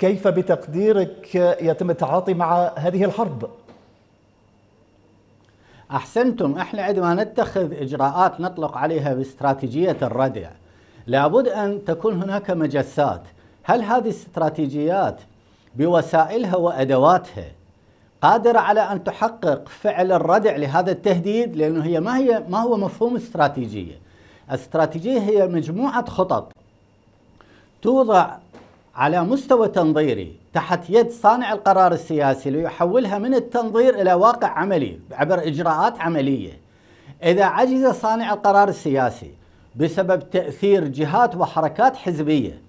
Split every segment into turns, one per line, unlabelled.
كيف بتقديرك يتم التعاطي مع هذه الحرب؟ أحسنتم إحنا عندما نتخذ إجراءات نطلق عليها باستراتيجية الردع لابد أن تكون هناك مجسات هل هذه الاستراتيجيات بوسائلها وأدواتها قادرة على أن تحقق فعل الردع لهذا التهديد لأنه هي ما هي ما هو مفهوم استراتيجية الاستراتيجية هي مجموعة خطط توضع على مستوى تنظيري تحت يد صانع القرار السياسي ليحولها من التنظير إلى واقع عملي عبر إجراءات عملية إذا عجز صانع القرار السياسي بسبب تأثير جهات وحركات حزبية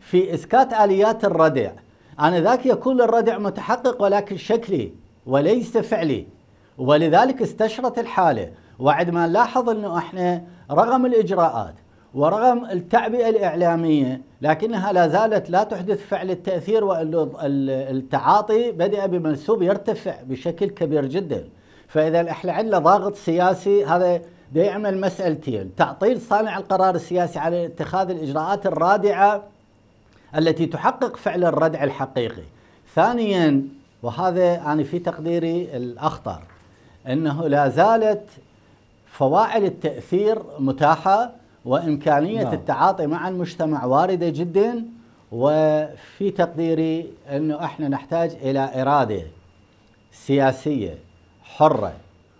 في إسكات آليات الردع آنذاك يكون الردع متحقق ولكن شكلي وليس فعلي ولذلك استشرت الحالة وعندما نلاحظ أنه إحنا رغم الإجراءات ورغم التعبئة الإعلامية لكنها لا زالت لا تحدث فعل التأثير والتعاطي بدأ بمنسوب يرتفع بشكل كبير جدا فإذا إحنا عندنا ضاغط سياسي هذا يعمل مسألتين تعطيل صانع القرار السياسي على اتخاذ الإجراءات الرادعة التي تحقق فعل الردع الحقيقي ثانيا وهذا أنا يعني في تقديري الأخطر أنه لا زالت فواعل التأثير متاحة وإمكانية نعم. التعاطي مع المجتمع واردة جدا وفي تقديري أنه إحنا نحتاج إلى إرادة سياسية حرة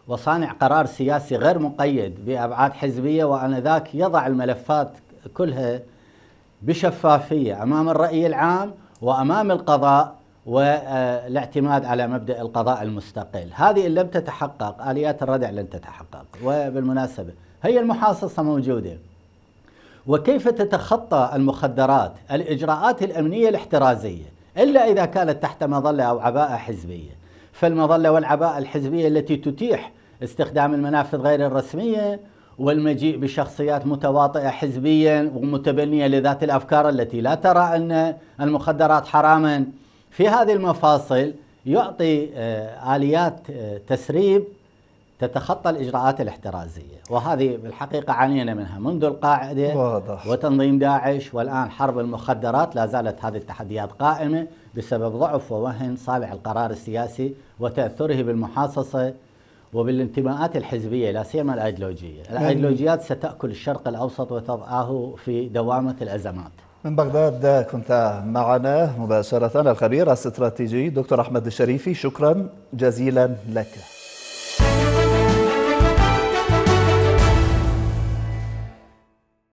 وصانع قرار سياسي غير مقيد بأبعاد حزبية وأنذاك يضع الملفات كلها بشفافية أمام الرأي العام وأمام القضاء والاعتماد على مبدا القضاء المستقل، هذه ان لم تتحقق اليات الردع لن تتحقق، وبالمناسبه هي المحاصصه موجوده. وكيف تتخطى المخدرات الإجراءات الأمنية الاحترازية إلا إذا كانت تحت مظلة أو عباءة حزبية فالمظلة والعباءة الحزبية التي تتيح استخدام المنافذ غير الرسمية والمجيء بشخصيات متواطئة حزبيا ومتبنية لذات الأفكار التي لا ترى أن المخدرات حراما في هذه المفاصل يعطي آه، آليات آه، تسريب تتخطى الإجراءات الاحترازية وهذه بالحقيقة عانينا منها منذ القاعدة واضح. وتنظيم داعش والآن حرب المخدرات لا زالت هذه التحديات قائمة بسبب ضعف ووهن صالح القرار السياسي وتأثره بالمحاصصة وبالانتماءات الحزبية لا سيما الأيديولوجية الأيديولوجيات ستأكل الشرق الأوسط وتضعه في دوامة الأزمات من بغداد كنت معنا مباشرة الخبير الاستراتيجي دكتور أحمد الشريفي شكرا جزيلا لك